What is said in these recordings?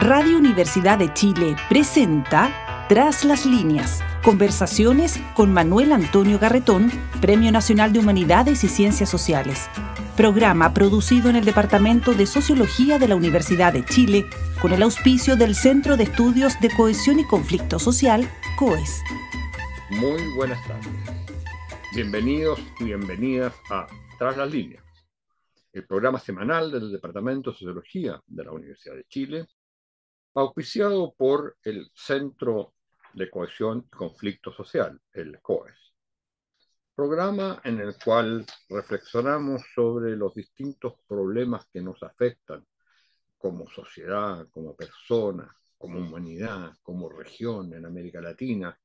Radio Universidad de Chile presenta Tras las líneas, conversaciones con Manuel Antonio Garretón, Premio Nacional de Humanidades y Ciencias Sociales. Programa producido en el Departamento de Sociología de la Universidad de Chile con el auspicio del Centro de Estudios de Cohesión y Conflicto Social, COES. Muy buenas tardes. Bienvenidos y bienvenidas a Tras las líneas el programa semanal del Departamento de Sociología de la Universidad de Chile, auspiciado por el Centro de Cohesión y Conflicto Social, el COES, programa en el cual reflexionamos sobre los distintos problemas que nos afectan como sociedad, como persona, como humanidad, como región en América Latina,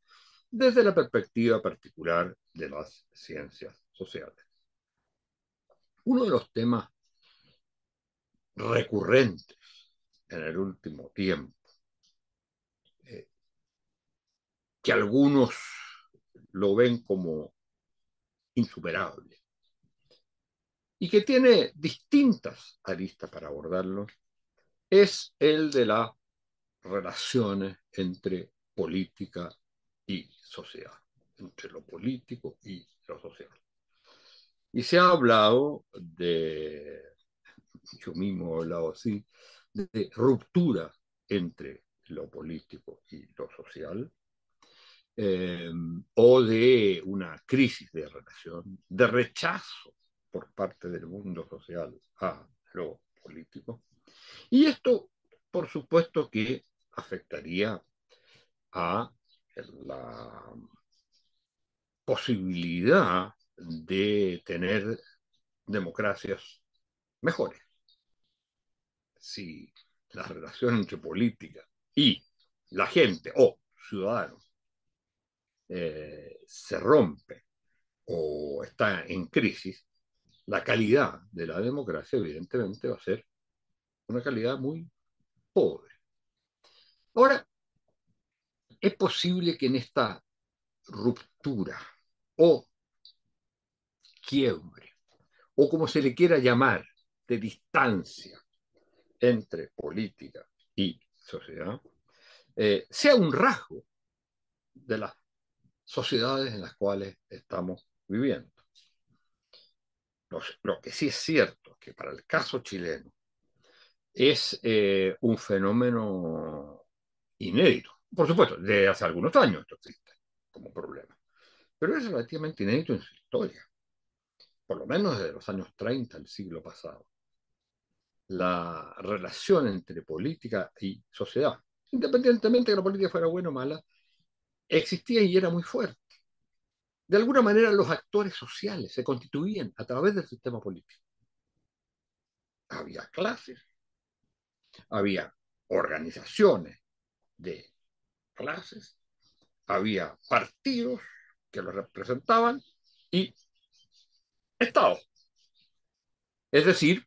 desde la perspectiva particular de las ciencias sociales. Uno de los temas recurrentes en el último tiempo, eh, que algunos lo ven como insuperable y que tiene distintas aristas para abordarlo, es el de las relaciones entre política y sociedad, entre lo político y lo social. Y se ha hablado de, yo mismo he hablado así, de ruptura entre lo político y lo social, em, o de una crisis de relación, de rechazo por parte del mundo social a lo político. Y esto, por supuesto, que afectaría a la posibilidad de tener democracias mejores si la relación entre política y la gente o ciudadanos eh, se rompe o está en crisis, la calidad de la democracia evidentemente va a ser una calidad muy pobre. Ahora, es posible que en esta ruptura o quiebre, o como se le quiera llamar, de distancia entre política y sociedad, eh, sea un rasgo de las sociedades en las cuales estamos viviendo. Lo, que sí es cierto es que para el caso chileno es eh, un fenómeno inédito. Por supuesto, desde hace algunos años esto existe como problema, pero es relativamente inédito en su historia, por lo menos desde los años 30 del siglo pasado la relación entre política y sociedad, independientemente de que la política fuera buena o mala, existía y era muy fuerte. De alguna manera los actores sociales se constituían a través del sistema político. Había clases, había organizaciones de clases, había partidos que los representaban y Estado. Es decir,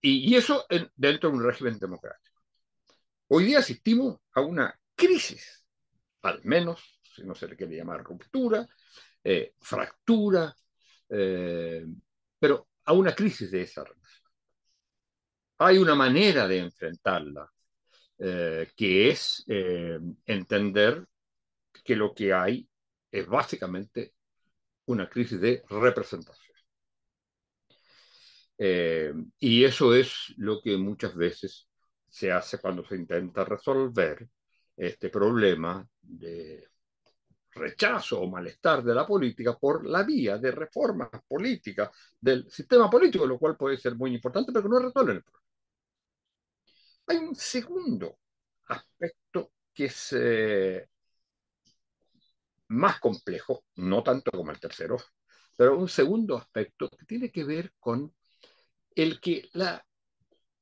y, eso dentro de un régimen democrático. Hoy día asistimos a una crisis, al menos, si no se le quiere llamar ruptura, eh, fractura, eh, pero a una crisis de esa relación. Hay una manera de enfrentarla, eh, que es entender que lo que hay es básicamente una crisis de representación. Eh, y eso es lo que muchas veces se hace cuando se intenta resolver este problema de rechazo o malestar de la política por la vía de reformas políticas del sistema político, lo cual puede ser muy importante, pero que no resuelve el problema. Hay un segundo aspecto que es eh, más complejo, no tanto como el tercero, pero un segundo aspecto que tiene que ver con el que la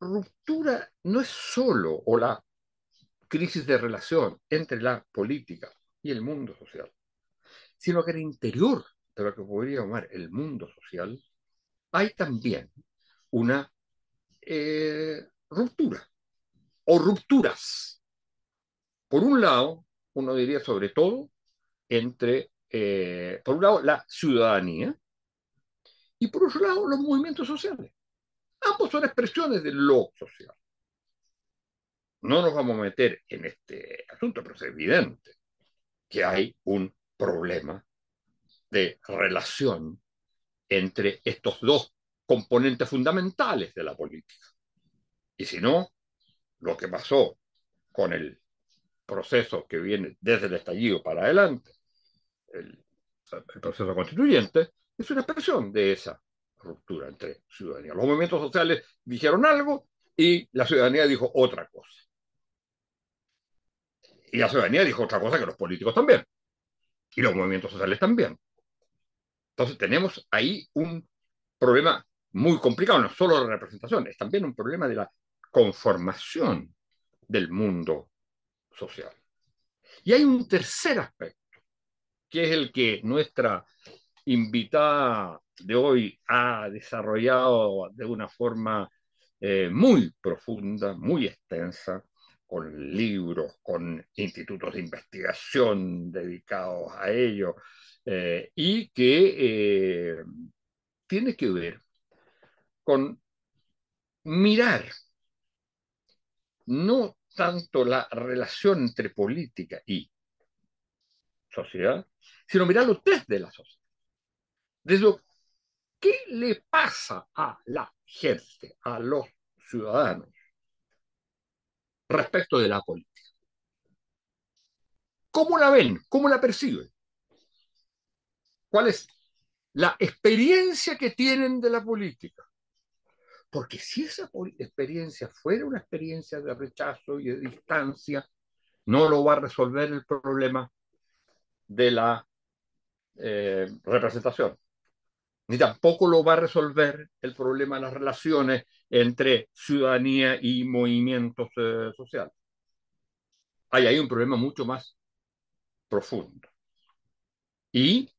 ruptura no es solo, o la crisis de relación entre la política y el mundo social, sino que en el interior de lo que podría llamar el mundo social, hay también una eh, ruptura o rupturas. Por un lado, uno diría sobre todo entre, eh, por un lado, la ciudadanía y por otro lado, los movimientos sociales. Ambos son expresiones de lo social. No nos vamos a meter en este asunto, pero es evidente que hay un problema de relación entre estos dos componentes fundamentales de la política. Y si no, lo que pasó con el proceso que viene desde el estallido para adelante, el, el proceso constituyente, es una expresión de esa ruptura entre ciudadanía. Los movimientos sociales dijeron algo y la ciudadanía dijo otra cosa. Y la ciudadanía dijo otra cosa que los políticos también. Y los movimientos sociales también. Entonces tenemos ahí un problema muy complicado, no solo de representación, es también un problema de la conformación del mundo social. Y hay un tercer aspecto, que es el que nuestra invitada de hoy ha desarrollado de una forma eh, muy profunda, muy extensa, con libros, con institutos de investigación dedicados a ello, eh, y que eh, tiene que ver con mirar no tanto la relación entre política y sociedad, sino mirar los tres de la sociedad. Desde ¿Qué le pasa a la gente, a los ciudadanos, respecto de la política? ¿Cómo la ven? ¿Cómo la perciben? ¿Cuál es la experiencia que tienen de la política? Porque si esa experiencia fuera una experiencia de rechazo y de distancia, no lo va a resolver el problema de la eh, representación ni tampoco lo va a resolver el problema de las relaciones entre ciudadanía y movimientos eh, sociales. Hay ahí un problema mucho más profundo. Y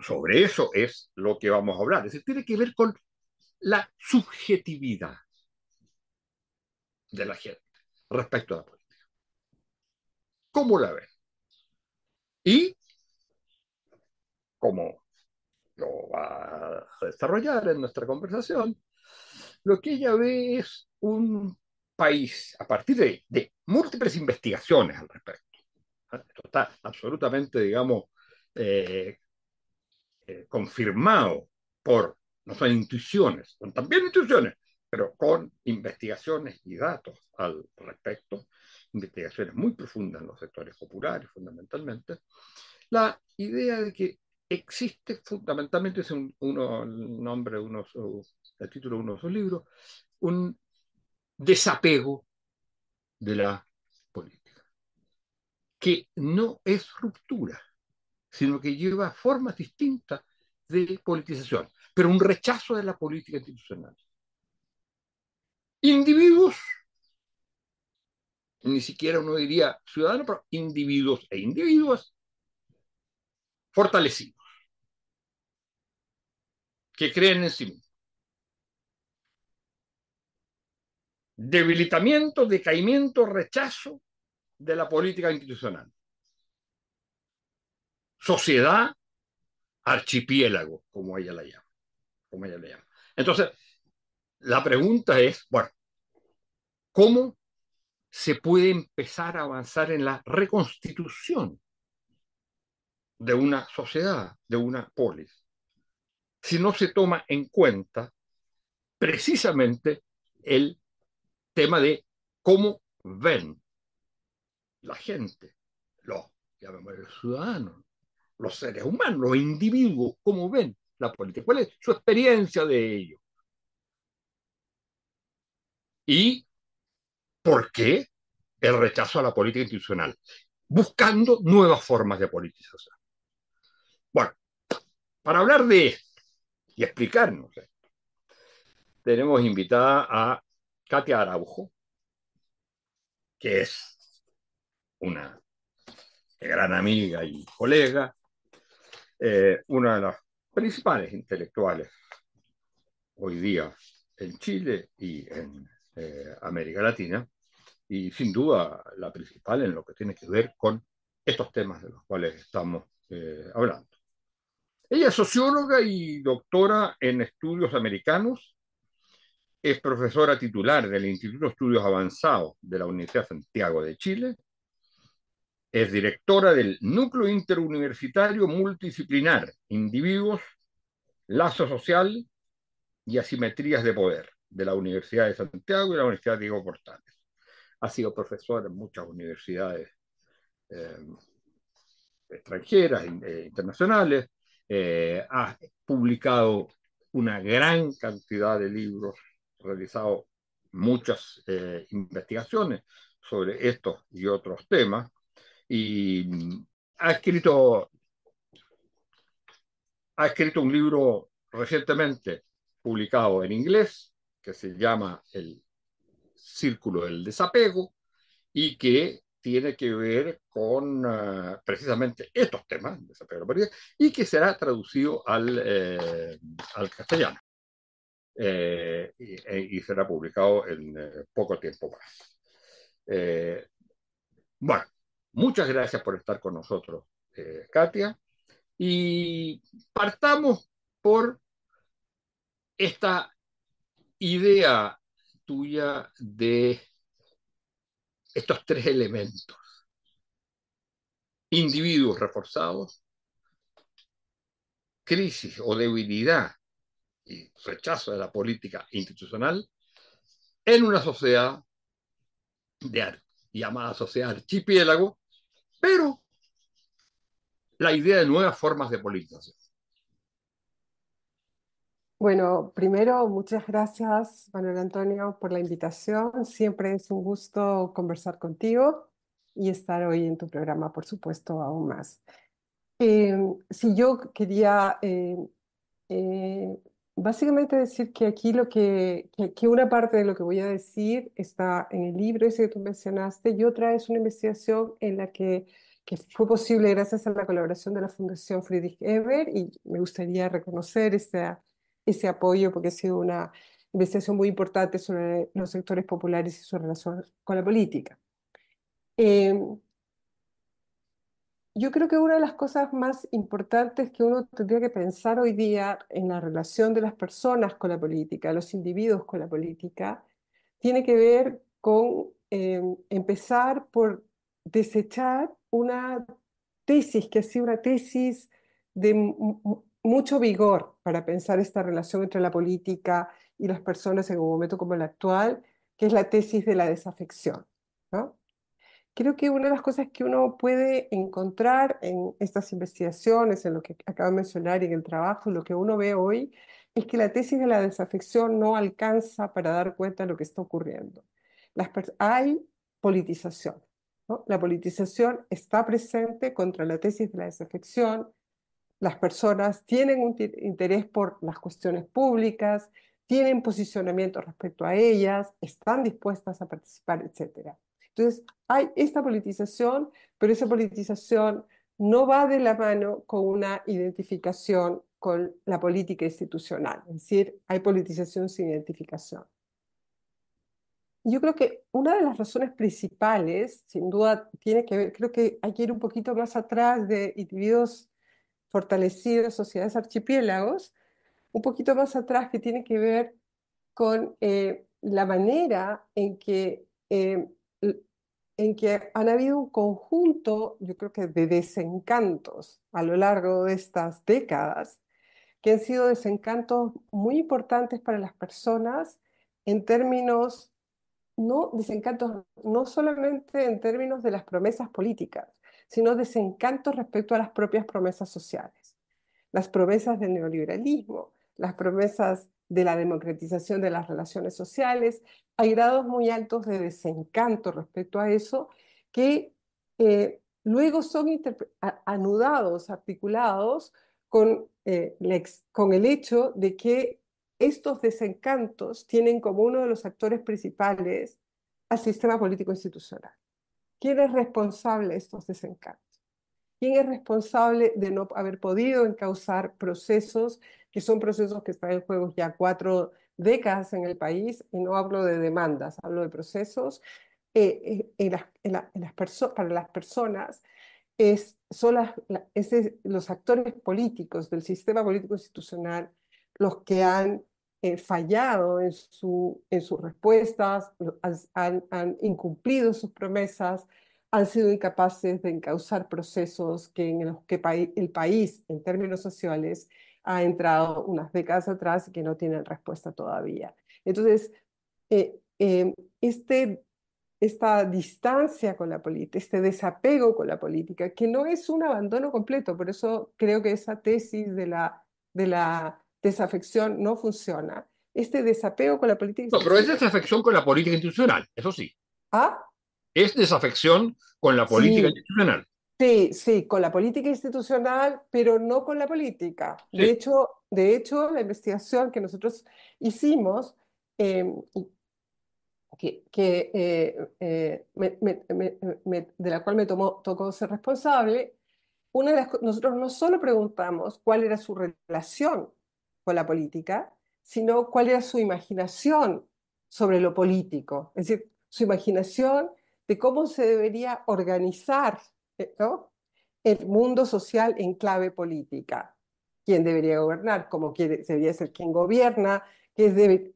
sobre eso es lo que vamos a hablar. Es decir, tiene que ver con la subjetividad de la gente respecto a la política. ¿Cómo la ven? Y cómo lo va a desarrollar en nuestra conversación, lo que ella ve es un país, a partir de, múltiples investigaciones al respecto, esto está absolutamente, digamos, eh, eh, confirmado por, no son intuiciones, son también intuiciones, pero con investigaciones y datos al respecto, investigaciones muy profundas en los sectores populares fundamentalmente, la idea de que existe fundamentalmente, es un, nombre, uno, el título de uno de sus libros, un desapego de la política, que no es ruptura, sino que lleva formas distintas de politización, pero un rechazo de la política institucional. Individuos, ni siquiera uno diría ciudadano pero individuos e individuos fortalecidos que creen en sí mismos. Debilitamiento, decaimiento, rechazo de la política institucional. Sociedad archipiélago, como ella la llama. Como ella la llama. Entonces, la pregunta es, bueno, ¿cómo se puede empezar a avanzar en la reconstitución de una sociedad, de una polis? si no se toma en cuenta precisamente el tema de cómo ven la gente, los, ciudadanos, los seres humanos, los individuos, cómo ven la política, cuál es su experiencia de ello. ¿Y por qué el rechazo a la política institucional? Buscando nuevas formas de politización. Bueno, para hablar de esto, y explicarnos. Tenemos invitada a Katia Araujo, que es una gran amiga y colega, eh, una de las principales intelectuales hoy día en Chile y en eh, América Latina, y sin duda la principal en lo que tiene que ver con estos temas de los cuales estamos eh, hablando. Ella es socióloga y doctora en estudios americanos. Es profesora titular del Instituto de Estudios Avanzados de la Universidad de Santiago de Chile. Es directora del Núcleo Interuniversitario Multidisciplinar, Individuos, Lazo Social y Asimetrías de Poder de la Universidad de Santiago y la Universidad Diego Portales. Ha sido profesora en muchas universidades eh, extranjeras, e internacionales, eh, ha publicado una gran cantidad de libros, realizado muchas eh, investigaciones sobre estos y otros temas, y ha escrito, ha escrito un libro recientemente publicado en inglés que se llama El Círculo del Desapego y que tiene que ver con ah, precisamente estos temas de San Pedro y que será traducido al, eh, castellano eh, eh, y, será publicado en poco tiempo más. bueno, muchas gracias por estar con nosotros, Katia, y partamos por esta idea tuya de estos tres elementos. Individuos reforzados, crisis o debilidad y rechazo de la política institucional en una sociedad de llamada sociedad archipiélago, pero la idea de nuevas formas de politización. Bueno, primero, muchas gracias, Manuel Antonio, por la invitación. Siempre es un gusto conversar contigo y estar hoy en tu programa, por supuesto, aún más. Eh, si yo quería eh, eh, básicamente decir que aquí lo que, que, una parte de lo que voy a decir está en el libro ese que tú mencionaste y otra es una investigación en la que, que fue posible gracias a la colaboración de la Fundación Friedrich Eber y me gustaría reconocer esa ese apoyo porque ha sido una investigación muy importante sobre los sectores populares y su relación con la política. Em, yo creo que una de las cosas más importantes que uno tendría que pensar hoy día en la relación de las personas con la política, los individuos con la política, tiene que ver con em, empezar por desechar una tesis que ha sido una tesis de mucho vigor para pensar esta relación entre la política y las personas en un momento como el actual, que es la tesis de la desafección. Creo que una de las cosas que uno puede encontrar en estas investigaciones, en lo que acabo de mencionar y en el trabajo, lo que uno ve hoy, es que la tesis de la desafección no alcanza para dar cuenta de lo que está ocurriendo. hay politización. La politización está presente contra la tesis de la desafección, las personas tienen un interés por las cuestiones públicas, tienen posicionamiento respecto a ellas, están dispuestas a participar, etc. Entonces, hay esta politización, pero esa politización no va de la mano con una identificación con la política institucional, es decir, hay politización sin identificación. Yo creo que una de las razones principales, sin duda, tiene que ver, creo que hay que ir un poquito más atrás de individuos fortalecido sociedades archipiélagos, un poquito más atrás que tiene que ver con eh, la manera en que, em, en que han habido un conjunto, yo creo que de desencantos a lo largo de estas décadas, que han sido desencantos muy importantes para las personas en términos, no desencantos no solamente en términos de las promesas políticas, sino desencanto respecto a las propias promesas sociales. Las promesas del neoliberalismo, las promesas de la democratización de las relaciones sociales, hay grados muy altos de desencanto respecto a eso que eh, luego son anudados, articulados con, eh, con el hecho de que estos desencantos tienen como uno de los actores principales al sistema político institucional. ¿Quién es responsable de estos desencantos? ¿Quién es responsable de no haber podido encauzar procesos, que son procesos que están en juego ya cuatro décadas en el país? Y no hablo de demandas, hablo de procesos. Eh, eh, en las, para las personas, es, son las, los actores políticos del sistema político institucional los que han eh, fallado en, su, en, sus respuestas, han, han, incumplido sus promesas, han sido incapaces de encauzar procesos que en los que el país, en términos sociales, ha entrado unas décadas atrás y que no tienen respuesta todavía. Entonces, eh, em, este, esta distancia con la política, este desapego con la política, que no es un abandono completo, por eso creo que esa tesis de la, de la desafección no funciona. Este desapego con la política institucional. No, pero es desafección con la política institucional, eso sí. ¿Ah? Es desafección con la política institucional. Sí, sí, con la política institucional, pero no con la política. De, hecho, de hecho, la investigación que nosotros hicimos, em, que, eh, eh, de la cual me tocó ser responsable, de nosotros no solo preguntamos cuál era su relación con la política, sino cuál era su imaginación sobre lo político, es decir, su imaginación de cómo se debería organizar eh, el mundo social en clave política, quién debería gobernar, cómo debería ser quien gobierna,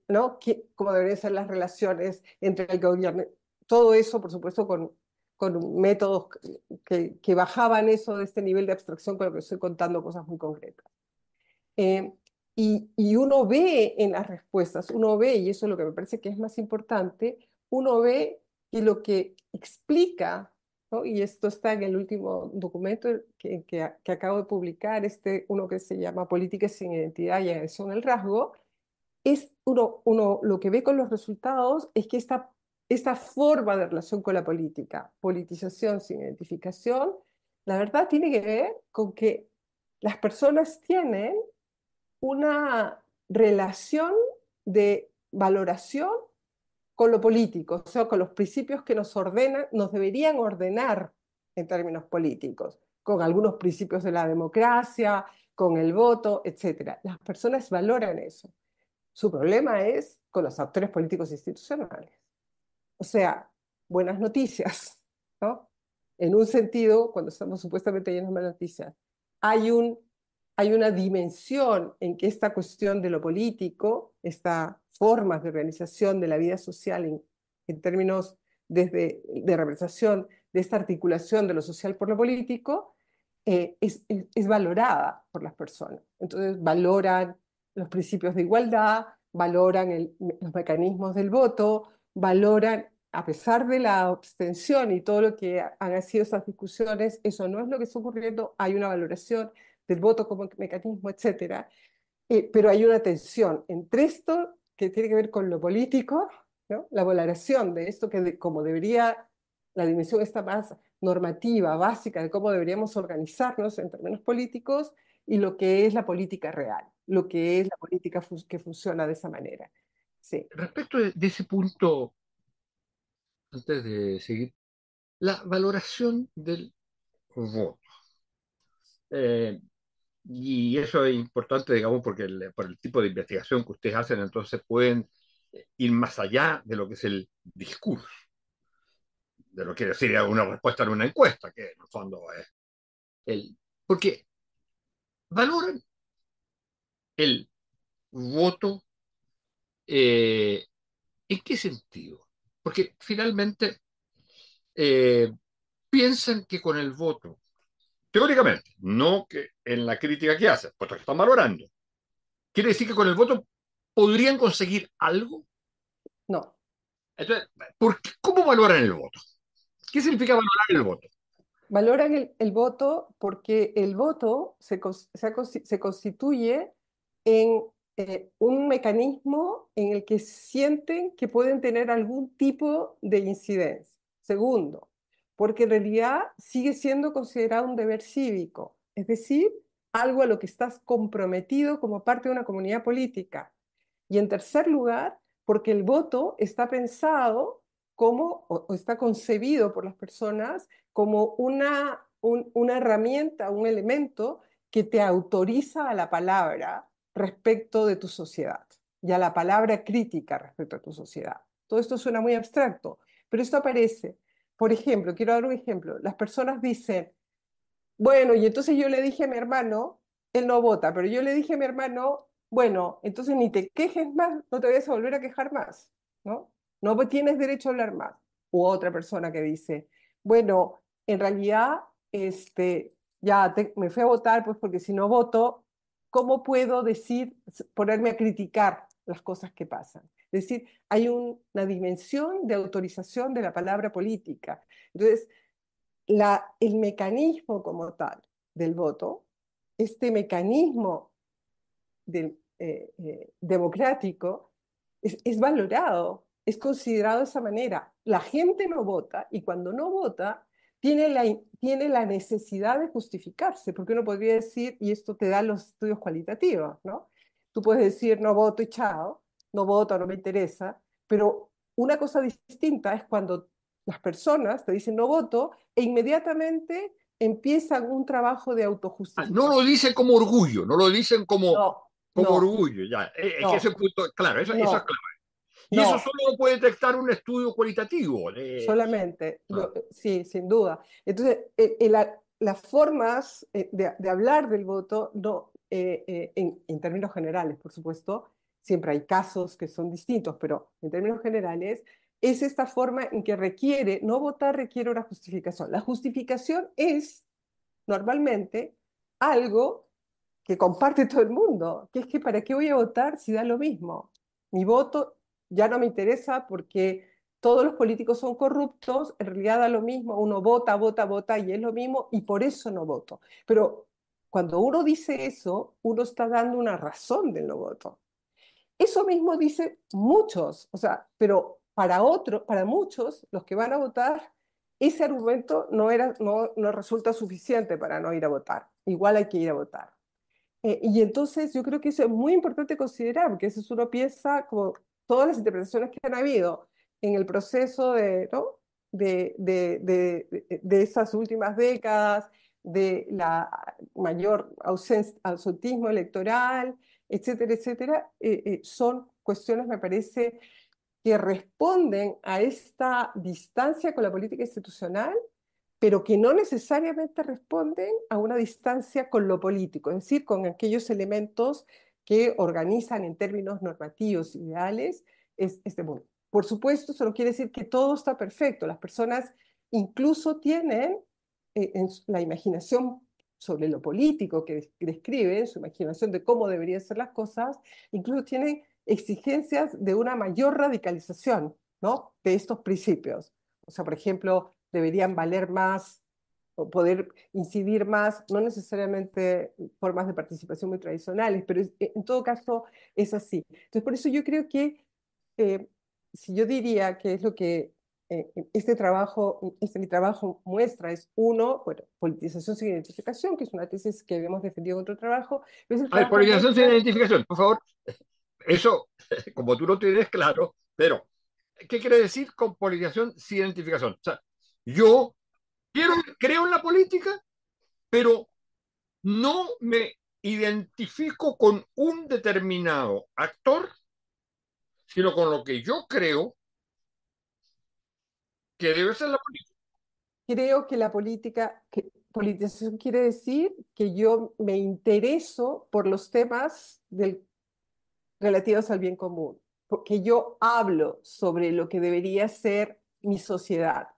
cómo deberían ser las relaciones entre el gobierno, todo eso, por supuesto, con, con métodos que, bajaban eso de este nivel de abstracción con lo que estoy contando cosas muy concretas. Eh, y, uno ve en las respuestas, uno ve, y eso es lo que me parece que es más importante, uno ve que lo que explica, y esto está en el último documento que, acabo de publicar, este uno que se llama Políticas sin identidad y agresión al rasgo, es uno, uno lo que ve con los resultados es que esta, esta forma de relación con la política, politización sin identificación, la verdad tiene que ver con que las personas tienen una relación de valoración con lo político, o sea, con los principios que nos ordenan, nos deberían ordenar en términos políticos, con algunos principios de la democracia, con el voto, etc. Las personas valoran eso. Su problema es con los actores políticos institucionales. O sea, buenas noticias, ¿no? En un sentido, cuando estamos supuestamente llenos de malas noticias, hay un hay una dimensión en que esta cuestión de lo político, estas formas de organización de la vida social en, términos de representación, de esta articulación de lo social por lo político, eh, es, valorada por las personas. Entonces valoran los principios de igualdad, valoran los mecanismos del voto, valoran, a pesar de la abstención y todo lo que han sido esas discusiones, eso no es lo que está ocurriendo, hay una valoración del voto como mecanismo, etcétera. Eh, pero hay una tensión entre esto que tiene que ver con lo político, ¿no? la valoración de esto que como debería, la dimensión está más normativa, básica, de cómo deberíamos organizarnos en términos políticos, y lo que es la política real, lo que es la política que funciona de esa manera. Sí. Respecto de ese punto, antes de seguir, la valoración del voto. Eh, y eso es importante, digamos, porque por el tipo de investigación que ustedes hacen, entonces pueden eh, ir más allá de lo que es el discurso, de lo que decir una respuesta en una encuesta, que en el fondo es el... Porque valoran el voto eh, en qué sentido. Porque finalmente eh, piensan que con el voto, teóricamente, no que en la crítica que hace, puesto que están valorando. ¿Quiere decir que con el voto podrían conseguir algo? No. Entonces, ¿cómo valoran el voto? ¿Qué significa valorar el voto? Valoran el, voto porque el voto se, constituye en eh, un mecanismo en el que sienten que pueden tener algún tipo de incidencia. Segundo, porque en realidad sigue siendo considerado un deber cívico es decir, algo a lo que estás comprometido como parte de una comunidad política. Y en tercer lugar, porque el voto está pensado como, o, está concebido por las personas como una, una herramienta, un elemento que te autoriza a la palabra respecto de tu sociedad y a la palabra crítica respecto a tu sociedad. Todo esto suena muy abstracto, pero esto aparece. Por ejemplo, quiero dar un ejemplo. Las personas dicen, bueno, y entonces yo le dije a mi hermano, él no vota, pero yo le dije a mi hermano, bueno, entonces ni te quejes más, no te vayas a volver a quejar más, ¿no? No tienes derecho a hablar más. U otra persona que dice, bueno, en realidad, este, ya me fui a votar, pues porque si no voto, ¿cómo puedo decir, ponerme a criticar las cosas que pasan? Es decir, hay una dimensión de autorización de la palabra política. Entonces, el mecanismo como tal del voto, este mecanismo eh, eh, democrático, es, valorado, es considerado de esa manera. La gente no vota y cuando no vota tiene la, tiene la necesidad de justificarse, porque uno podría decir, y esto te da los estudios cualitativos, ¿no? Tú puedes decir, no voto y chao, no voto, no me interesa, pero una cosa distinta es cuando las personas te dicen no voto e inmediatamente empiezan un trabajo de ah, autojusticia. No lo dicen como orgullo, no lo dicen como, como orgullo, ya. Eh, eh, ese punto, claro, esa, es clave. Y eso solo lo puede detectar un estudio cualitativo. Solamente, sí, sin duda. Entonces, las formas eh, de, hablar del voto, no, en términos generales, por supuesto, siempre hay casos que son distintos, pero en términos generales, es esta forma en que requiere, no votar requiere una justificación. La justificación es normalmente algo que comparte todo el mundo, que es que para qué voy a votar si da lo mismo. Mi voto ya no me interesa porque todos los políticos son corruptos, en realidad da lo mismo, uno vota, vota, vota y es lo mismo y por eso no voto. Pero cuando uno dice eso, uno está dando una razón del no voto. Eso mismo dice muchos, o sea, pero para, para muchos, los que van a votar, ese argumento no, era, no, no resulta suficiente para no ir a votar. Igual hay que ir a votar. Eh, y entonces yo creo que eso es muy importante considerar, porque eso es una pieza, como todas las interpretaciones que han habido en el proceso de, de, de, de, esas últimas décadas, de la mayor ausentismo electoral, etcétera, etcétera, eh, eh, son cuestiones, me parece, que responden a esta distancia con la política institucional, pero que no necesariamente responden a una distancia con lo político, es decir, con aquellos elementos que organizan en términos normativos ideales este mundo. Por supuesto, eso no quiere decir que todo está perfecto. Las personas incluso tienen eh, en la imaginación sobre lo político que describen, su imaginación de cómo deberían ser las cosas, incluso tienen exigencias de una mayor radicalización ¿no? de estos principios. O sea, por ejemplo, deberían valer más o poder incidir más, no necesariamente formas de participación muy tradicionales, pero en todo caso es así. Entonces, por eso yo creo que, eh, si yo diría que es lo que eh, este trabajo, este mi trabajo muestra, es uno, bueno, politización sin identificación, que es una tesis que habíamos defendido en otro trabajo. politización sin identificación, por favor. Eso, como tú lo tienes claro, pero ¿qué quiere decir con politización sin identificación? O sea, yo quiero, creo en la política, pero no me identifico con un determinado actor, sino con lo que yo creo que debe ser la política. Creo que la política, que politización quiere decir que yo me intereso por los temas del relativas al bien común, porque yo hablo sobre lo que debería ser mi sociedad,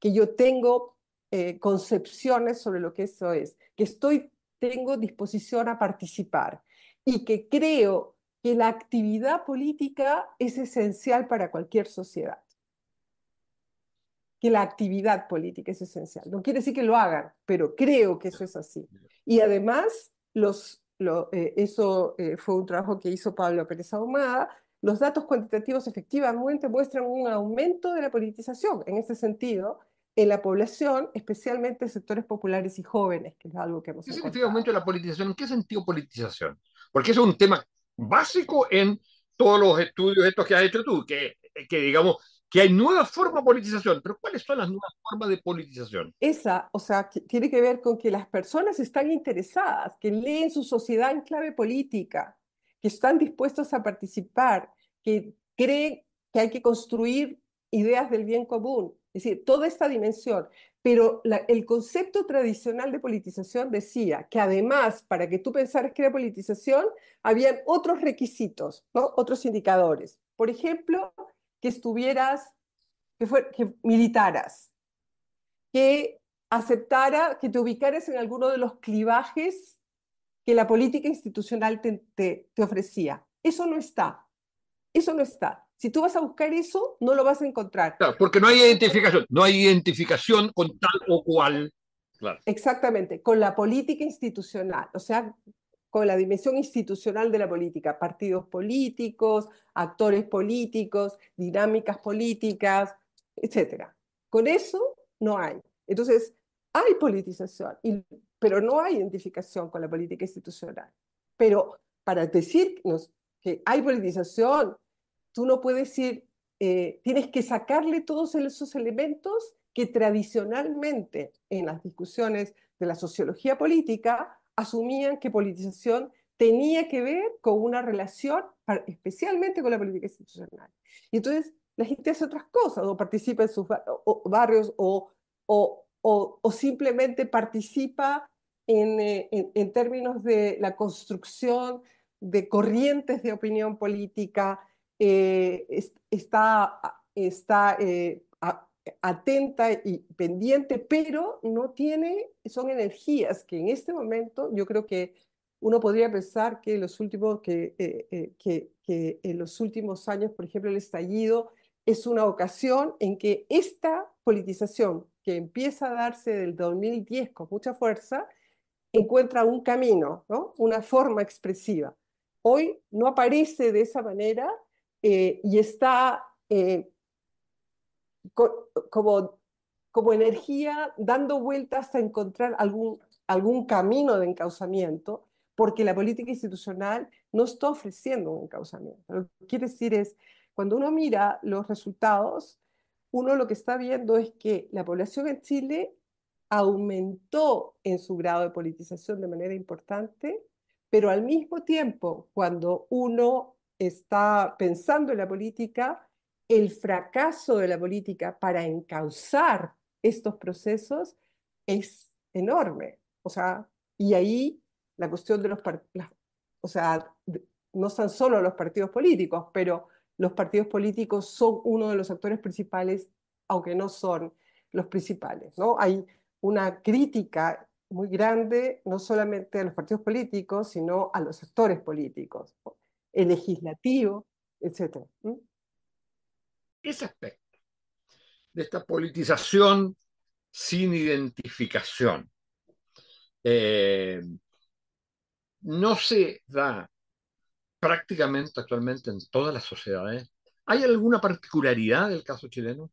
que yo tengo eh, concepciones sobre lo que eso es, que estoy, tengo disposición a participar y que creo que la actividad política es esencial para cualquier sociedad. Que la actividad política es esencial. No quiere decir que lo hagan, pero creo que eso es así. Y además, los lo, eh, eso eh, fue un trabajo que hizo Pablo Pérez Ahumada, los datos cuantitativos efectivamente muestran un aumento de la politización en ese sentido en la población, especialmente en sectores populares y jóvenes, que es algo que hemos ¿Qué significa aumento de la politización? ¿En qué sentido politización? Porque es un tema básico en todos los estudios estos que has hecho tú, que, que digamos, que hay nuevas formas de politización. Pero ¿cuáles son las nuevas formas de politización? Esa, o sea, tiene que ver con que las personas están interesadas, que leen su sociedad en clave política, que están dispuestos a participar, que creen que hay que construir ideas del bien común. Es decir, toda esta dimensión. Pero el concepto tradicional de politización decía que además, para que tú pensaras que era politización, habían otros requisitos, ¿no? otros indicadores. Por ejemplo, que estuvieras, que, fue, militaras, que aceptara, que te ubicaras en alguno de los clivajes que la política institucional te, ofrecía. Eso no está. Eso no está. Si tú vas a buscar eso, no lo vas a encontrar. Claro, porque no hay identificación, no hay identificación con tal o cual. Claro. Exactamente, con la política institucional. O sea, con la dimensión institucional de la política, partidos políticos, actores políticos, dinámicas políticas, etcétera. Con eso no hay. Entonces, hay politización, y, pero no hay identificación con la política institucional. Pero para decirnos que hay politización, tú no puedes decir, eh, tienes que sacarle todos esos elementos que tradicionalmente en las discusiones de la sociología política asumían que politización tenía que ver con una relación especialmente con la política institucional. Y entonces la gente hace otras cosas, o participa en sus barrios, o, o, o, o simplemente participa eh, en, en, términos de la construcción de corrientes de opinión política, eh, está, está eh, atenta y pendiente, pero no tiene, son energías que en este momento yo creo que uno podría pensar que, los últimos, que, eh, eh, que, en los últimos años, por ejemplo, el estallido es una ocasión en que esta politización que empieza a darse del 2010 con mucha fuerza, encuentra un camino, ¿no? una forma expresiva. Hoy no aparece de esa manera eh, y está como, como energía dando vueltas a encontrar algún, algún camino de encauzamiento, porque la política institucional no está ofreciendo un encauzamiento. Lo que quiere decir es, cuando uno mira los resultados, uno lo que está viendo es que la población en Chile aumentó en su grado de politización de manera importante, pero al mismo tiempo, cuando uno está pensando en la política, el fracaso de la política para encauzar estos procesos es enorme. O sea, y ahí la cuestión de los partidos, o sea, no son solo los partidos políticos, pero los partidos políticos son uno de los actores principales, aunque no son los principales. ¿no? Hay una crítica muy grande, no solamente a los partidos políticos, sino a los actores políticos, el legislativo, etc ese aspecto de esta politización sin identificación. Eh, no se da prácticamente actualmente en todas las sociedades. ¿Hay alguna particularidad del caso chileno?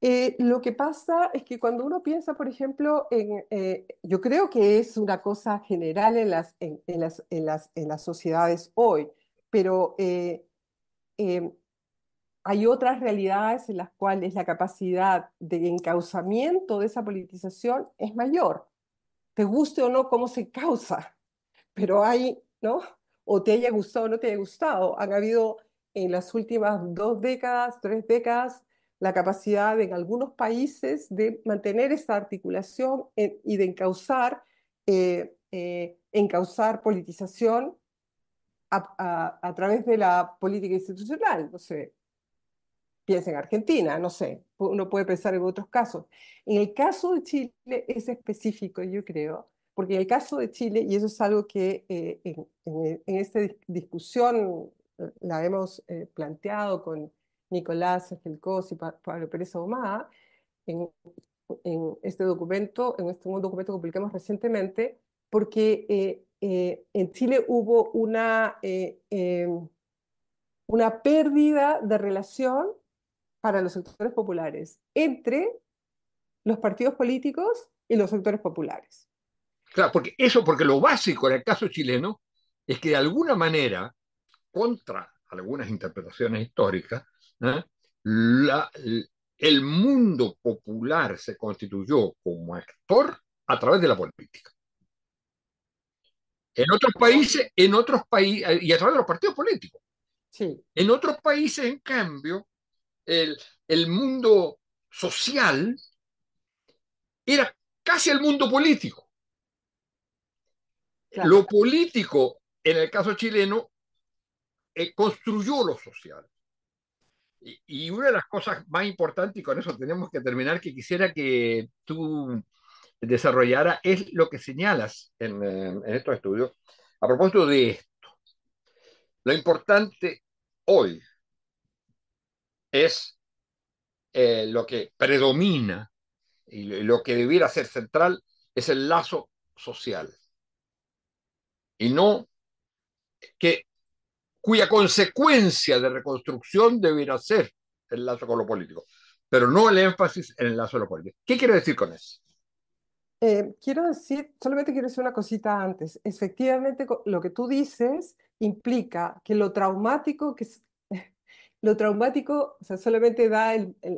Eh, lo que pasa es que cuando uno piensa, por ejemplo, en, eh, yo creo que es una cosa general en las, en, las, sociedades hoy, pero em, hay otras realidades en las cuales la capacidad de encauzamiento de esa politización es mayor. Te guste o no cómo se causa, pero hay, ¿no? O te haya gustado o no te haya gustado. Han habido en las últimas dos décadas, tres décadas, la capacidad en algunos países de mantener esa articulación eh, y de encauzar, eh, eh, politización a, a, través de la política institucional. No sé, piensa en Argentina, no sé, uno puede pensar en otros casos. En el caso de Chile es específico, yo creo, porque en el caso de Chile, y eso es algo que eh, en, esta discusión eh, la hemos eh, planteado con Nicolás Angelcos y Pablo Pérez Ahumada, en, este documento, en este, un documento que publicamos recientemente, porque en Chile hubo una, em, una pérdida de relación para los sectores populares entre los partidos políticos y los sectores populares. Claro, porque eso, porque lo básico en el caso chileno es que de alguna manera, contra algunas interpretaciones históricas, ¿eh? la, el mundo popular se constituyó como actor a través de la política. En otros países, en otros países, y a través de los partidos políticos. Sí. En otros países, en cambio, el, mundo social era casi el mundo político. Lo político, en el caso chileno, eh, construyó lo social. Y, una de las cosas más importantes, y con eso tenemos que terminar, que quisiera que tú desarrollara, es lo que señalas en eh, estos estudios a propósito de esto. Lo importante hoy es eh, lo que predomina y lo que debiera ser central es el lazo social. Y no que cuya consecuencia de reconstrucción debiera ser el lazo con lo político, pero no el énfasis en el lazo con lo político. ¿Qué quiere decir con eso? Eh, quiero decir, solamente quiero decir una cosita antes. Efectivamente, lo que tú dices implica que lo traumático que, lo traumático, o sea, solamente da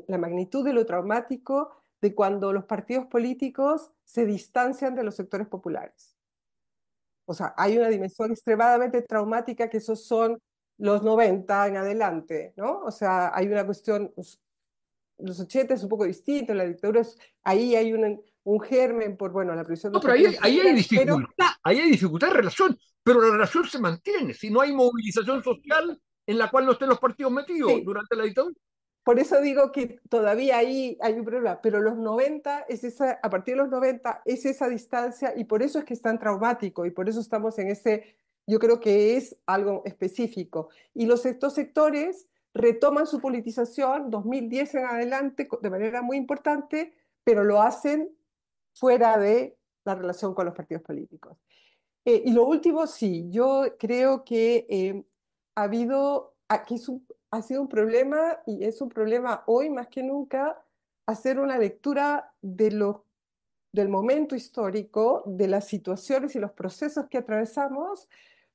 la magnitud de lo traumático de cuando los partidos políticos se distancian de los sectores populares. O sea, hay una dimensión extremadamente traumática que esos son los 90 en adelante, ¿no? O sea, hay una cuestión, pues, los 80 es un poco distinto, la dictadura es, ahí hay un, un germen por, bueno, la prisión... No, pero ahí, ahí, hay dificultad, ahí hay dificultad de relación, pero la relación se mantiene, si no hay movilización social, en la cual no estén los partidos metidos durante la dictadura. Por eso digo que todavía ahí hay, un problema, pero los 90 es esa, a partir de los 90 es esa distancia y por eso es que es tan traumático y por eso estamos en ese, yo creo que es algo específico. Y los estos sectores retoman su politización 2010 en adelante de manera muy importante, pero lo hacen fuera de la relación con los partidos políticos. Eh, y lo último, sí, yo creo que eh, ha habido, aquí ha sido un problema y es un problema hoy más que nunca hacer una lectura de lo, del momento histórico, de las situaciones y los procesos que atravesamos,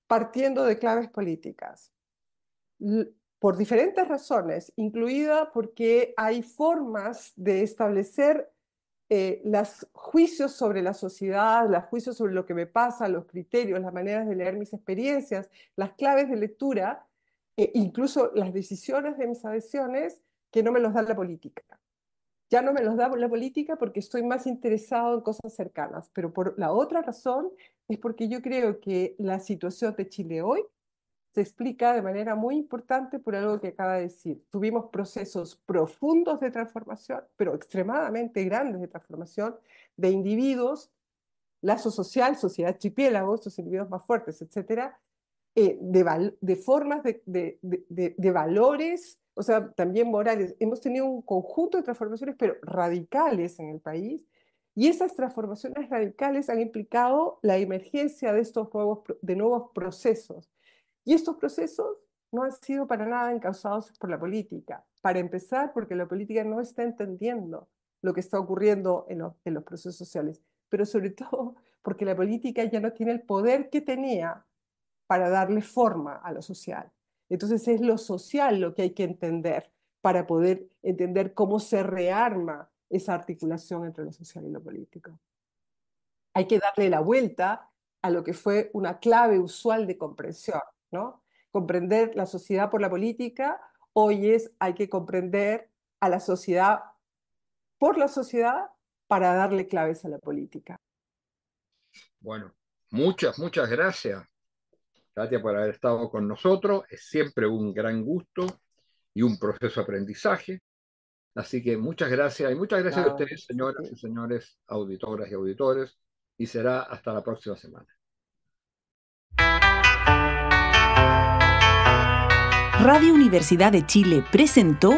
partiendo de claves políticas. Por diferentes razones, incluida porque hay formas de establecer eh, los juicios sobre la sociedad, los juicios sobre lo que me pasa, los criterios, las maneras de leer mis experiencias, las claves de lectura, eh, incluso las decisiones de mis adhesiones, que no me los da la política. Ya no me los da la política porque estoy más interesado en cosas cercanas, pero por la otra razón es porque yo creo que la situación de Chile hoy se explica de manera muy importante por algo que acaba de decir. Tuvimos procesos profundos de transformación, pero extremadamente grandes de transformación de individuos, lazo social, sociedad chipiélago, estos individuos más fuertes, etcétera, eh, de, formas de, valores, o sea, también morales. Hemos tenido un conjunto de transformaciones, pero radicales en el país, y esas transformaciones radicales han implicado la emergencia de estos nuevos, de nuevos procesos. Y estos procesos no han sido para nada encausados por la política. Para empezar, porque la política no está entendiendo lo que está ocurriendo en en los procesos sociales, pero sobre todo porque la política ya no tiene el poder que tenía para darle forma a lo social. Entonces es lo social lo que hay que entender para poder entender cómo se rearma esa articulación entre lo social y lo político. Hay que darle la vuelta a lo que fue una clave usual de comprensión, Comprender la sociedad por la política, hoy es hay que comprender a la sociedad por la sociedad para darle claves a la política. Bueno, muchas, muchas gracias, Katia, por haber estado con nosotros. Es siempre un gran gusto y un proceso de aprendizaje. Así que muchas gracias y muchas gracias a ustedes, señoras y señores, auditoras y auditores, y será hasta la próxima semana. Radio Universidad de Chile presentó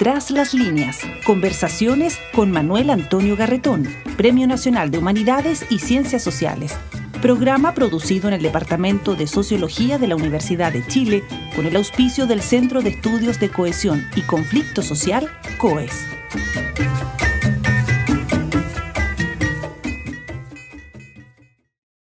Tras las líneas, conversaciones con Manuel Antonio Garretón, Premio Nacional de Humanidades y Ciencias Sociales. Programa producido en el Departamento de Sociología de la Universidad de Chile con el auspicio del Centro de Estudios de Cohesión y Conflicto Social, COES.